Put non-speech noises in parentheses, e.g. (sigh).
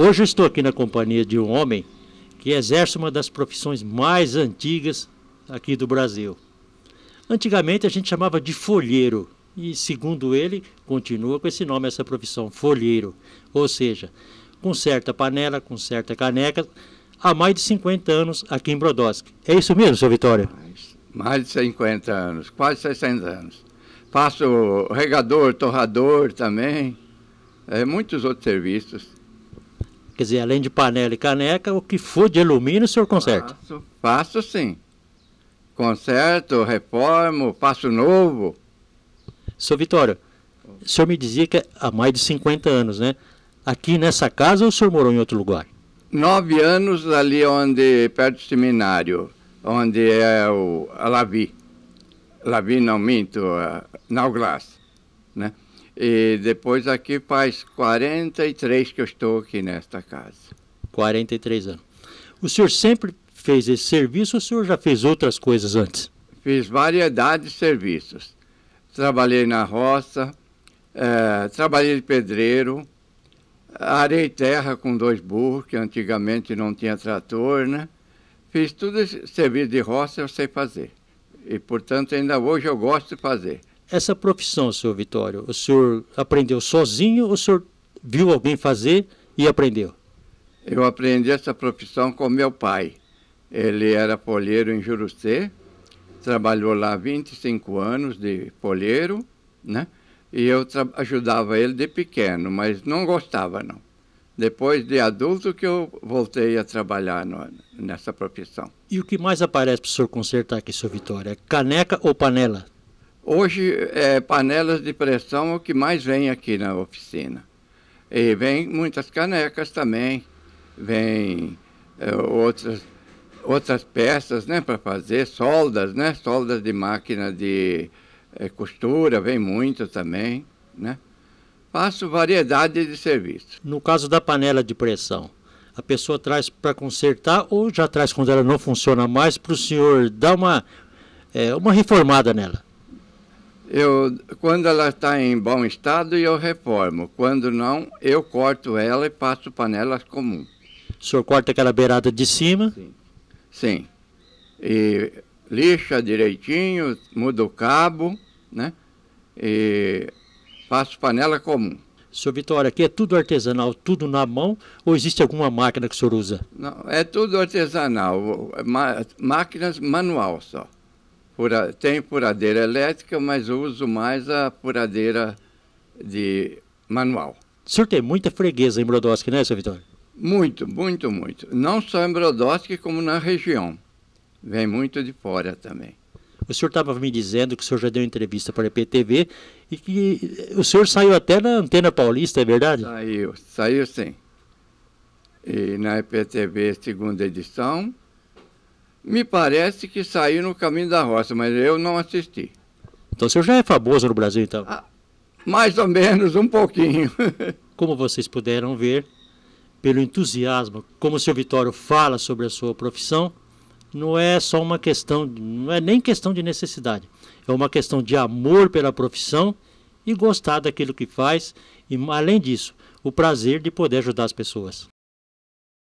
Hoje estou aqui na companhia de um homem que exerce uma das profissões mais antigas aqui do Brasil. Antigamente a gente chamava de folheiro e, segundo ele, continua com esse nome essa profissão, folheiro. Ou seja, com certa panela, com certa caneca, há mais de 50 anos aqui em Brodowski. É isso mesmo, seu Vitória? Mais, mais de 50 anos, quase 60 anos. Faço regador, torrador também, é, muitos outros serviços. Quer dizer, além de panela e caneca, o que for de alumínio o senhor conserta? Faço, faço sim. Conserto, reformo, passo novo. Seu Vitório, o senhor me dizia que há mais de 50 anos, né? Aqui nessa casa ou o senhor morou em outro lugar? Nove anos ali onde, perto do seminário, onde é o a Lavi. Lavi, não minto, a Nauglass, né? E depois aqui faz 43 que eu estou aqui nesta casa. 43 anos. O senhor sempre fez esse serviço ou o senhor já fez outras coisas antes? Fiz variedade de serviços. Trabalhei na roça, é, trabalhei de pedreiro, arei terra com dois burros, que antigamente não tinha trator, né? Fiz tudo esse serviço de roça, eu sei fazer. E, portanto, ainda hoje eu gosto de fazer essa profissão, senhor Vitório? O senhor aprendeu sozinho ou o senhor viu alguém fazer e aprendeu? Eu aprendi essa profissão com meu pai. Ele era polheiro em Jurucê, trabalhou lá 25 anos de polheiro, né? E eu ajudava ele de pequeno, mas não gostava não. Depois de adulto que eu voltei a trabalhar no, nessa profissão. E o que mais aparece para o senhor consertar aqui, senhor Vitória? É caneca ou panela? Hoje, é, panelas de pressão é o que mais vem aqui na oficina. E vem muitas canecas também, vem é, outras, outras peças né, para fazer, soldas, né? Soldas de máquina de é, costura, vem muito também, né? Faço variedade de serviços. No caso da panela de pressão, a pessoa traz para consertar ou já traz quando ela não funciona mais para o senhor dar uma, é, uma reformada nela? Eu, quando ela está em bom estado, eu reformo. Quando não, eu corto ela e passo panelas comum. O senhor corta aquela beirada de cima? Sim. Sim. E lixa direitinho, muda o cabo, né? E faço panela comum. Seu Vitória, aqui é tudo artesanal, tudo na mão, ou existe alguma máquina que o senhor usa? Não, é tudo artesanal, máquinas manual só. Pura, tem puradeira elétrica, mas uso mais a puradeira de manual. O senhor tem muita freguesa em Brodowski, né, seu Vitório? Muito, muito, muito. Não só em Brodowski, como na região. Vem muito de fora também. O senhor estava me dizendo que o senhor já deu entrevista para a EPTV e que o senhor saiu até na Antena Paulista, é verdade? Saiu, saiu sim. E na EPTV, segunda edição, me parece que saiu no caminho da roça, mas eu não assisti. Então o senhor já é famoso no Brasil, então? Ah, mais ou menos, um pouquinho. (laughs) como vocês puderam ver, pelo entusiasmo, como o senhor Vitório fala sobre a sua profissão, não é só uma questão, não é nem questão de necessidade. É uma questão de amor pela profissão e gostar daquilo que faz. E, além disso, o prazer de poder ajudar as pessoas.